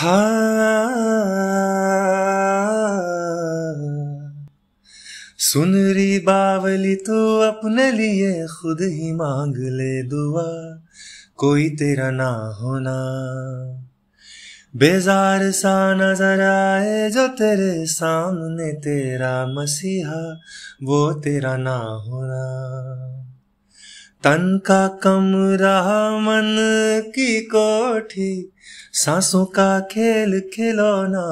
हाँ। सुन री बावली तू तो अपने लिए खुद ही मांग ले दुआ कोई तेरा ना होना बेजार सा नजर आए जो तेरे सामने तेरा मसीहा वो तेरा ना होना तन का कमरा मन की कोठी सांसों का खेल खिलौना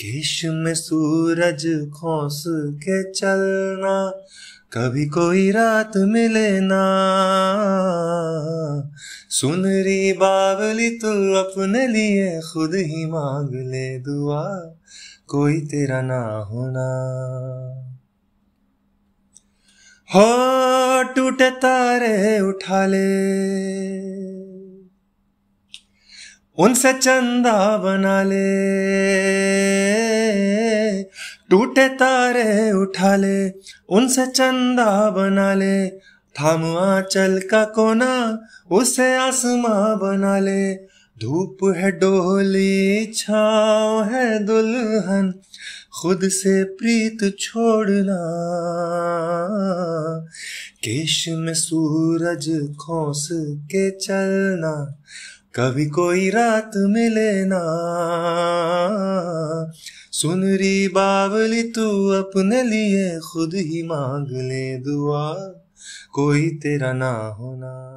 केश में सूरज खोस के चलना कभी कोई रात मिले ना सुन रही बावली तू अपने लिए खुद ही मांग ले दुआ कोई तेरा ना होना टूटे तारे उठा ले उनसे चंदा बना ले टूटे तारे उठा ले उनसे चंदा बना ले थाम चल का कोना उसे आसमां बना ले धूप है डोली छाव है दुल्हन खुद से प्रीत छोड़ना केश में सूरज खोस के चलना कभी कोई रात मिले ना सुनरी बावली तू अपने लिए खुद ही मांग ले दुआ कोई तेरा ना होना